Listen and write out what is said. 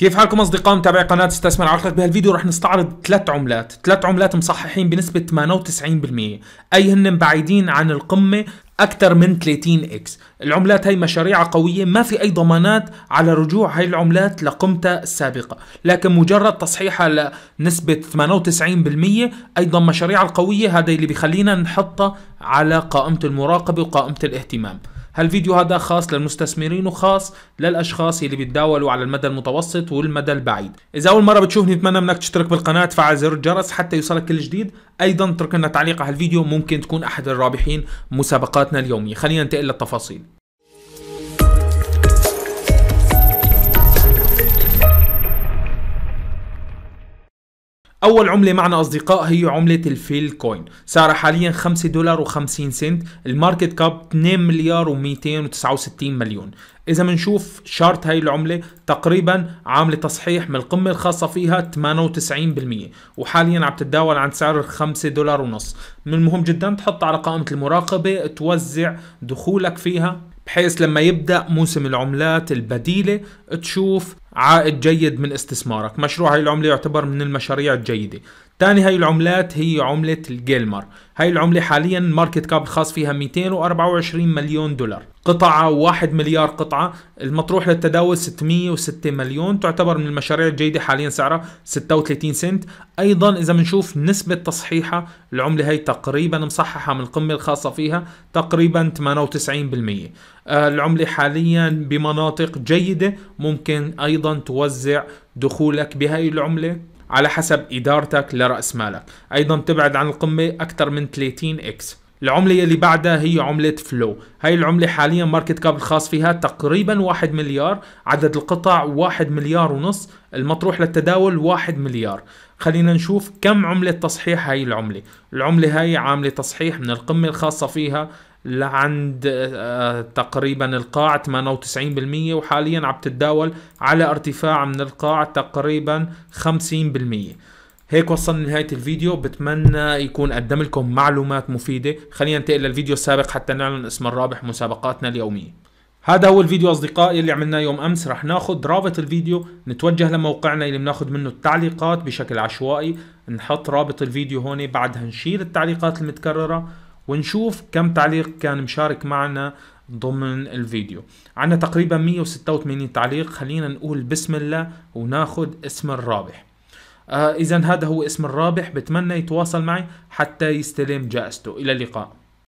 كيف حالكم اصدقاء متابعي قناه استثمر على الخلق بهالفيديو رح نستعرض ثلاث عملات، ثلاث عملات مصححين بنسبه 98% اي هن بعيدين عن القمه اكثر من 30 اكس، العملات هي مشاريع قويه ما في اي ضمانات على رجوع هاي العملات لقمتها السابقه، لكن مجرد تصحيحها لنسبه 98% ايضا مشاريع القويه هذا اللي بخلينا نحطها على قائمه المراقبه وقائمه الاهتمام. هالفيديو هذا خاص للمستثمرين وخاص للاشخاص اللي بيتداولوا على المدى المتوسط والمدى البعيد اذا اول مره بتشوفني بتمنى منك تشترك بالقناه تفعل زر الجرس حتى يوصلك كل جديد ايضا اترك لنا تعليق على الفيديو ممكن تكون احد الرابحين مسابقاتنا اليوميه خلينا ننتقل للتفاصيل أول عملة معنا أصدقاء هي عملة الفيل كوين سعرها حاليا 5 دولار و50 سنت الماركت كاب 2 مليار و269 مليون إذا بنشوف شارت هاي العملة تقريبا عاملة تصحيح من القمة الخاصة فيها 98% وحاليا عم تتداول عند سعر 5 دولار ونص من المهم جدا تحط على قائمة المراقبة توزع دخولك فيها بحيث لما يبدأ موسم العملات البديلة تشوف عائد جيد من استثمارك مشروع هاي العملة يعتبر من المشاريع الجيدة تاني هاي العملات هي عملة الجيلمر هاي العملة حاليا الماركت كاب الخاص فيها 224 مليون دولار قطعة 1 مليار قطعة المطروح للتداول 606 مليون تعتبر من المشاريع الجيدة حاليا سعرها 36 سنت أيضا إذا بنشوف نسبة تصحيحها العملة هي تقريبا مصححة من القمة الخاصة فيها تقريبا 98% آه، العملة حاليا بمناطق جيدة ممكن أيضا توزع دخولك بهاي العملة على حسب إدارتك لرأس مالك أيضا تبعد عن القمة أكثر من 30 إكس العملة اللي بعدها هي عملة فلو هاي العملة حاليا ماركت كاب الخاص فيها تقريبا 1 مليار عدد القطع 1 مليار ونص المطروح للتداول 1 مليار خلينا نشوف كم عملة تصحيح هاي العملة العملة هاي عاملة تصحيح من القمة الخاصة فيها لعند آه، تقريبا القاع 98% وحاليا عم تتداول على ارتفاع من القاع تقريبا 50% هيك وصلنا لنهاية الفيديو بتمنى يكون قدم لكم معلومات مفيدة خلينا ننتقل للفيديو السابق حتى نعلن اسم الرابح مسابقاتنا اليومية هذا هو الفيديو اصدقائي اللي عملناه يوم امس رح ناخذ رابط الفيديو نتوجه لموقعنا اللي بناخذ منه التعليقات بشكل عشوائي نحط رابط الفيديو هون بعدها نشيل التعليقات المتكرره ونشوف كم تعليق كان مشارك معنا ضمن الفيديو عندنا تقريبا 186 تعليق خلينا نقول بسم الله وناخد اسم الرابح آه اذا هذا هو اسم الرابح بتمنى يتواصل معي حتى يستلم جائزته الى اللقاء